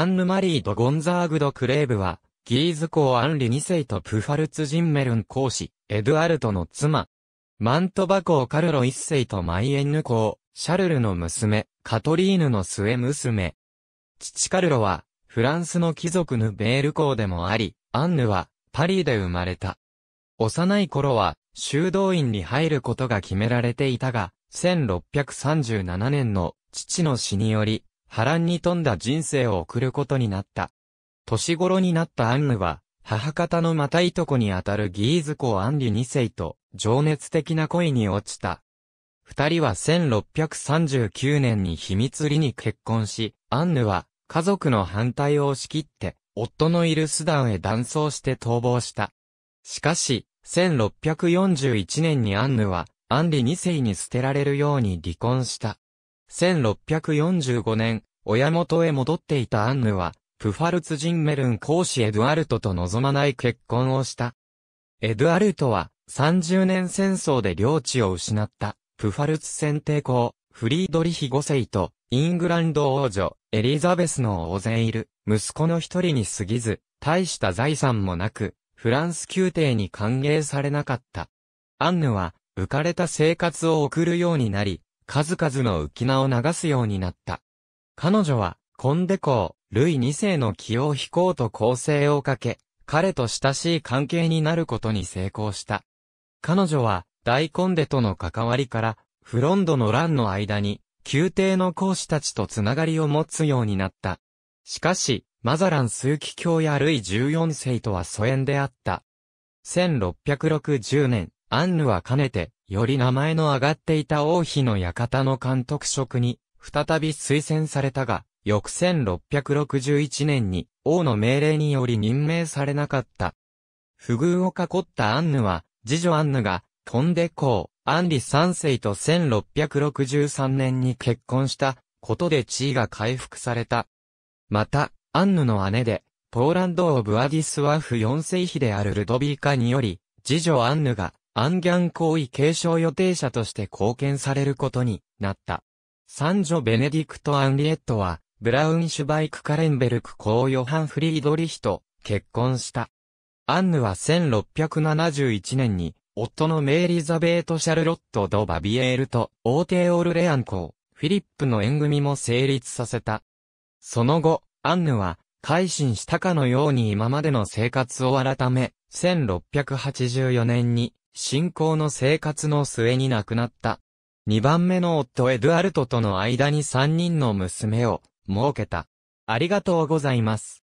アンヌマリー・ド・ゴンザーグ・ド・クレーブは、ギーズ公アンリ2世とプファルツ・ジンメルン公使、エドゥアルトの妻。マントバ公カルロ1世とマイエンヌ公、シャルルの娘、カトリーヌの末娘。父カルロは、フランスの貴族ヌベール公でもあり、アンヌは、パリで生まれた。幼い頃は、修道院に入ることが決められていたが、1637年の父の死により、波乱に富んだ人生を送ることになった。年頃になったアンヌは、母方のまたいとこにあたるギーズ子。アンリ二世と、情熱的な恋に落ちた。二人は1639年に秘密裏に結婚し、アンヌは、家族の反対を押し切って、夫のいるスダンへ断層して逃亡した。しかし、1641年にアンヌは、アンリ二世に捨てられるように離婚した。1645年、親元へ戻っていたアンヌは、プファルツ人メルン公子エドゥアルトと望まない結婚をした。エドゥアルトは、30年戦争で領地を失った、プファルツ選帝公、フリードリヒ5世と、イングランド王女、エリザベスの大勢いる、息子の一人に過ぎず、大した財産もなく、フランス宮廷に歓迎されなかった。アンヌは、浮かれた生活を送るようになり、数々の浮き名を流すようになった。彼女は、コンデ公、ルイ2世の気を引こうと構成をかけ、彼と親しい関係になることに成功した。彼女は、大コンデとの関わりから、フロンドの乱の間に、宮廷の講師たちとつながりを持つようになった。しかし、マザラン枢機卿やルイ14世とは疎遠であった。1660年、アンヌはかねて、より名前の上がっていた王妃の館の監督職に、再び推薦されたが、翌1661年に、王の命令により任命されなかった。不遇を囲ったアンヌは、次女アンヌが、トンデ公、アンリ三世と1663年に結婚したことで地位が回復された。また、アンヌの姉で、ポーランド王ブアディスワーフ4世妃であるルドビーカにより、次女アンヌがアンギャン行為継承予定者として貢献されることになった。三女ベネディクト・アンリエットは、ブラウンシュバイク・カレンベルク公ヨハン・フリードリヒと結婚した。アンヌは1671年に、夫のメイリザベート・シャルロット・ド・バビエールと、王帝オルレアン公、フィリップの縁組も成立させた。その後、アンヌは、改心したかのように今までの生活を改め、1684年に信仰の生活の末に亡くなった。2番目の夫エドゥアルトとの間に3人の娘を設けた。ありがとうございます。